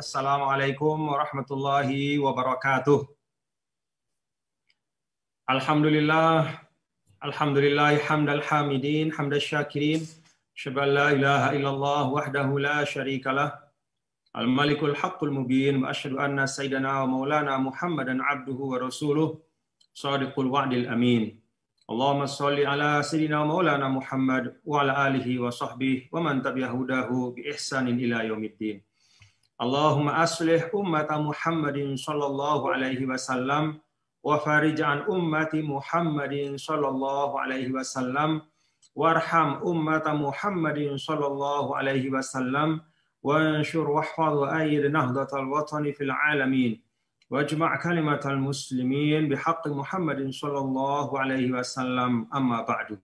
Assalamualaikum warahmatullahi wabarakatuh. Alhamdulillah, alhamdulillah hamdal hamidin, hamdal syakirin. Syabal la ilaha illallah wahdahu la syarika lah. Al-Malikul Haqqul Mubin wa asyhadu anna sayyidana wa maulana Muhammadan abduhu wa rasuluh sadiqul wa'dil amin. Allahumma salli ala sayyidina maulana Muhammad wa ala alihi wa sahbihi wa man tabi'ahudahu bi ihsanin ila Allahumma aslih ummata Muhammadin sallallahu alaihi wasallam wa farij an ummati Muhammadin sallallahu alaihi wasallam warham ummata Muhammadin sallallahu alaihi wasallam وانشر واحفظ وأيد نهضة الوطن في العالمين واجمع كلمة المسلمين بحق محمد صلى الله عليه wasallam amma ba'du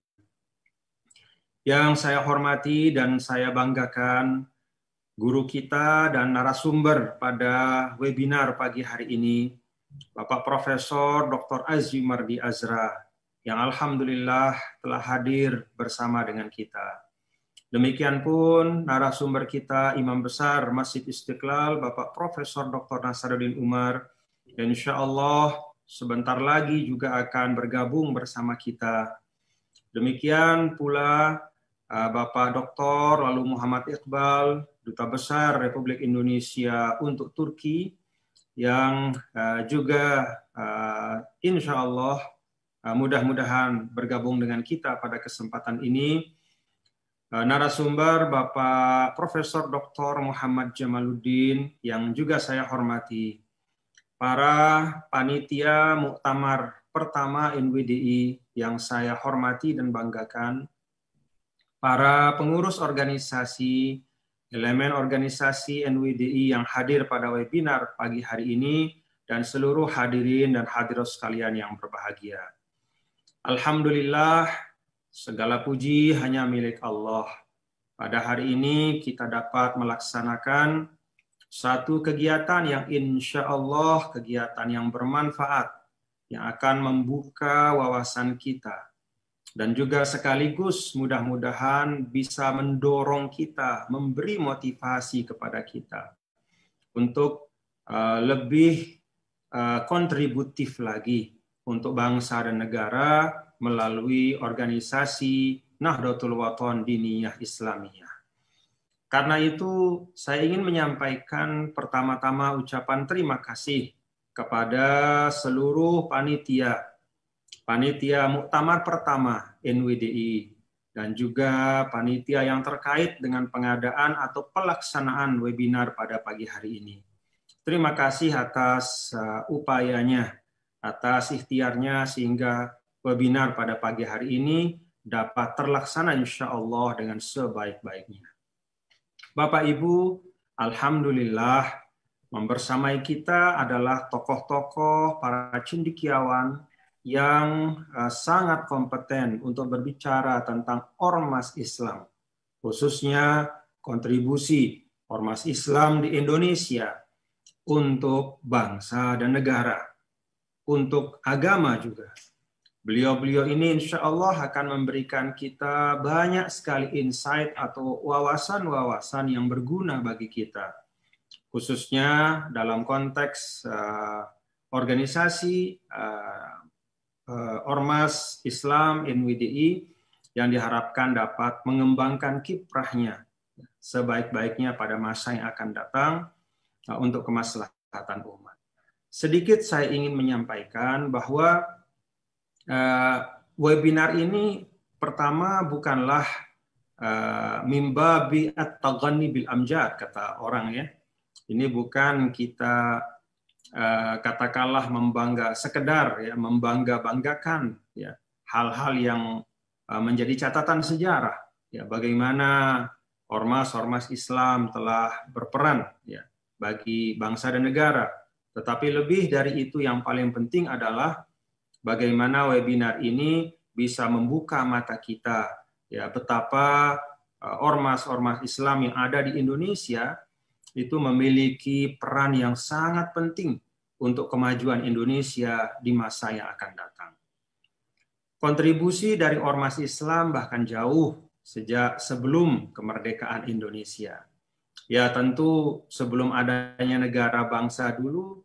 Yang saya hormati dan saya banggakan guru kita dan narasumber pada webinar pagi hari ini, Bapak Profesor Dr. Azwi Mardi Azra, yang alhamdulillah telah hadir bersama dengan kita. Demikian pun narasumber kita Imam Besar Masjid Istiqlal Bapak Profesor Dr. Nasaruddin Umar dan insya Allah sebentar lagi juga akan bergabung bersama kita. Demikian pula uh, Bapak Dr. lalu Muhammad Iqbal, Duta Besar Republik Indonesia untuk Turki yang eh, juga eh, insya Allah eh, mudah-mudahan bergabung dengan kita pada kesempatan ini. narasumber Bapak Profesor Dr. Muhammad Jamaluddin yang juga saya hormati. Para panitia muktamar pertama NWDI yang saya hormati dan banggakan. Para pengurus organisasi elemen organisasi NWDI yang hadir pada webinar pagi hari ini, dan seluruh hadirin dan hadirat sekalian yang berbahagia. Alhamdulillah, segala puji hanya milik Allah. Pada hari ini kita dapat melaksanakan satu kegiatan yang insya Allah kegiatan yang bermanfaat, yang akan membuka wawasan kita, dan juga sekaligus mudah-mudahan bisa mendorong kita, memberi motivasi kepada kita untuk eh, lebih eh, kontributif lagi untuk bangsa dan negara melalui organisasi Nahdlatul Wathon Diniyah Islamiyah. Karena itu saya ingin menyampaikan pertama-tama ucapan terima kasih kepada seluruh panitia panitia muktamar pertama NWDI dan juga panitia yang terkait dengan pengadaan atau pelaksanaan webinar pada pagi hari ini. Terima kasih atas uh, upayanya, atas ikhtiarnya sehingga webinar pada pagi hari ini dapat terlaksana insya Allah dengan sebaik-baiknya. Bapak Ibu, Alhamdulillah membersamai kita adalah tokoh-tokoh para cendikiawan yang eh, sangat kompeten untuk berbicara tentang ormas Islam, khususnya kontribusi ormas Islam di Indonesia untuk bangsa dan negara, untuk agama juga. Beliau-beliau ini insya Allah akan memberikan kita banyak sekali insight atau wawasan-wawasan yang berguna bagi kita, khususnya dalam konteks uh, organisasi uh, Eh, ormas Islam NWDI yang diharapkan dapat mengembangkan kiprahnya sebaik-baiknya pada masa yang akan datang eh, untuk kemaslahatan umat. Sedikit saya ingin menyampaikan bahwa eh, webinar ini pertama bukanlah bi at bil amjad kata orang ya. Ini bukan kita Eh, katakanlah membangga sekedar ya membangga banggakan ya hal-hal yang eh, menjadi catatan sejarah ya bagaimana ormas-ormas Islam telah berperan ya bagi bangsa dan negara tetapi lebih dari itu yang paling penting adalah bagaimana webinar ini bisa membuka mata kita ya betapa eh, ormas-ormas Islam yang ada di Indonesia itu memiliki peran yang sangat penting untuk kemajuan Indonesia di masa yang akan datang. Kontribusi dari ormas Islam bahkan jauh sejak sebelum kemerdekaan Indonesia. Ya tentu sebelum adanya negara bangsa dulu,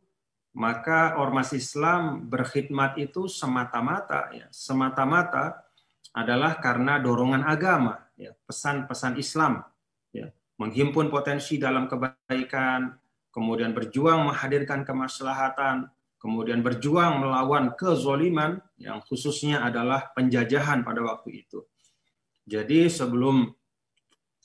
maka ormas Islam berkhidmat itu semata-mata, ya, semata-mata adalah karena dorongan agama, ya, pesan-pesan Islam menghimpun potensi dalam kebaikan, kemudian berjuang menghadirkan kemaslahatan, kemudian berjuang melawan kezoliman yang khususnya adalah penjajahan pada waktu itu. Jadi sebelum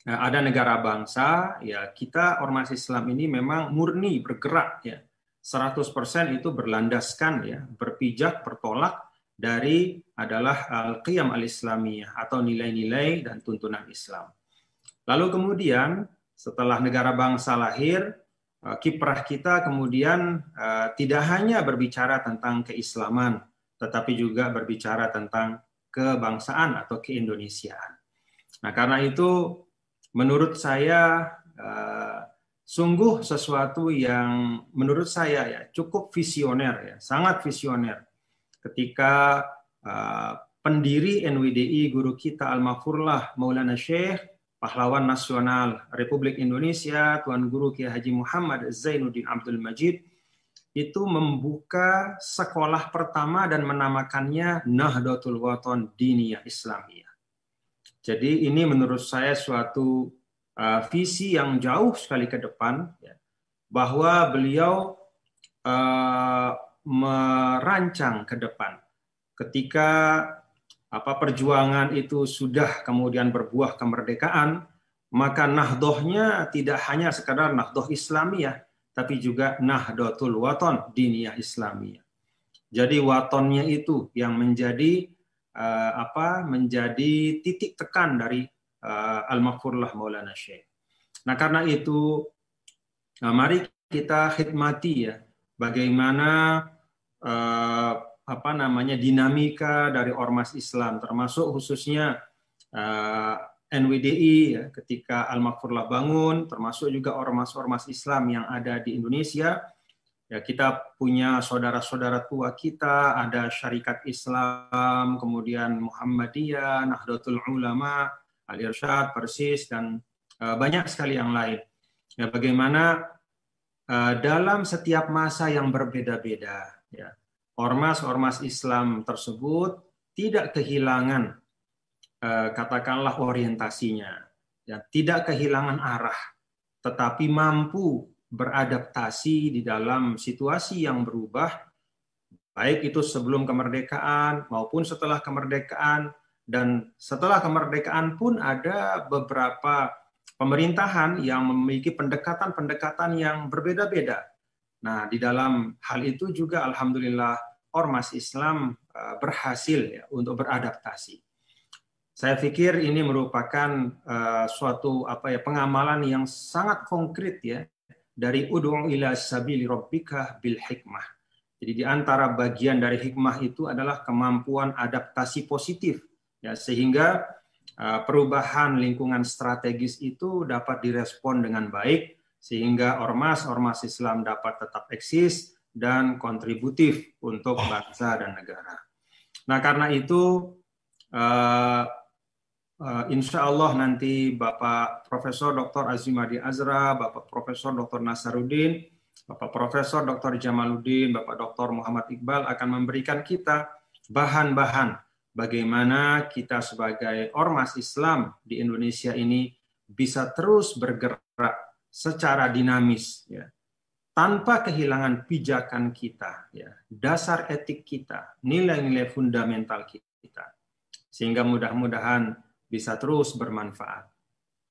eh, ada negara bangsa, ya kita ormas Islam ini memang murni bergerak ya. 100% itu berlandaskan ya, berpijak, bertolak dari adalah al-qiyam al-islamiyah atau nilai-nilai dan tuntunan Islam. Lalu kemudian setelah negara bangsa lahir, eh, kiprah kita kemudian eh, tidak hanya berbicara tentang keislaman, tetapi juga berbicara tentang kebangsaan atau keindonesiaan. Nah, karena itu menurut saya eh, sungguh sesuatu yang menurut saya ya cukup visioner ya, sangat visioner. Ketika pendiri NWDI guru kita Al-Mafurlah Maulana Syekh pahlawan nasional Republik Indonesia Tuan Guru Kiai Haji Muhammad Zainuddin Abdul Majid itu membuka sekolah pertama dan menamakannya Nahdlatul Wathon Diniyah Islamiyah. Jadi ini menurut saya suatu uh, visi yang jauh sekali ke depan ya, bahwa beliau uh, merancang ke depan ketika apa perjuangan itu sudah kemudian berbuah kemerdekaan, maka nahdohnya tidak hanya sekadar nahdoh Islamiyah, tapi juga nahdotul waton diniyah Islamiyah. Jadi watonnya itu yang menjadi uh, apa? Menjadi titik tekan dari uh, eh, al-maghfurlah Maulana Syekh. Nah, karena itu uh, mari kita khidmati ya bagaimana uh, apa namanya dinamika dari ormas Islam termasuk khususnya uh, eh, NWDI ya, ketika Al Makfurlah bangun termasuk juga ormas-ormas Islam yang ada di Indonesia ya kita punya saudara-saudara tua kita ada Syarikat Islam kemudian Muhammadiyah Nahdlatul Ulama Al Irsyad Persis dan uh, banyak sekali yang lain ya bagaimana uh, dalam setiap masa yang berbeda-beda ya ormas-ormas Islam tersebut tidak kehilangan eh, katakanlah orientasinya dan ya, tidak kehilangan arah tetapi mampu beradaptasi di dalam situasi yang berubah baik itu sebelum kemerdekaan maupun setelah kemerdekaan dan setelah kemerdekaan pun ada beberapa pemerintahan yang memiliki pendekatan-pendekatan yang berbeda-beda Nah, di dalam hal itu juga alhamdulillah ormas Islam eh, berhasil ya, untuk beradaptasi. Saya pikir ini merupakan uh, suatu apa ya pengamalan yang sangat konkret ya dari udhu ila sabili rabbika bil hikmah. Jadi di antara bagian dari hikmah itu adalah kemampuan adaptasi positif ya sehingga uh, perubahan lingkungan strategis itu dapat direspon dengan baik sehingga ormas-ormas Islam dapat tetap eksis dan kontributif untuk bangsa dan negara. Nah, karena itu uh, uh, insya Allah nanti Bapak Profesor Dr. Azimadi Azra, Bapak Profesor Dr. Nasaruddin, Bapak Profesor Dr. Jamaluddin, Bapak Dr. Muhammad Iqbal akan memberikan kita bahan-bahan bagaimana kita sebagai ormas Islam di Indonesia ini bisa terus bergerak secara dinamis ya tanpa kehilangan pijakan kita ya dasar etik kita nilai-nilai fundamental kita sehingga mudah-mudahan bisa terus bermanfaat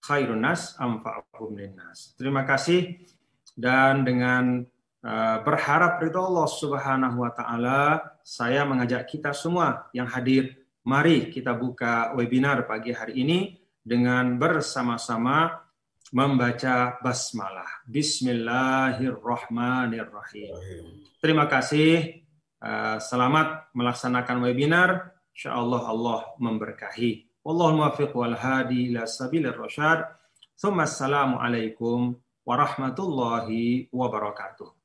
khairun nas amfa'uhum linnas terima kasih dan dengan eh, berharap ridho Allah Subhanahu wa taala saya mengajak kita semua yang hadir mari kita buka webinar pagi hari ini dengan bersama-sama membaca basmalah. Bismillahirrahmanirrahim. Terima kasih. Eh, selamat melaksanakan webinar. InsyaAllah Allah memberkahi. Wallahul muwafiq wal hadi ila sabilir rasyad. Assalamualaikum warahmatullahi wabarakatuh.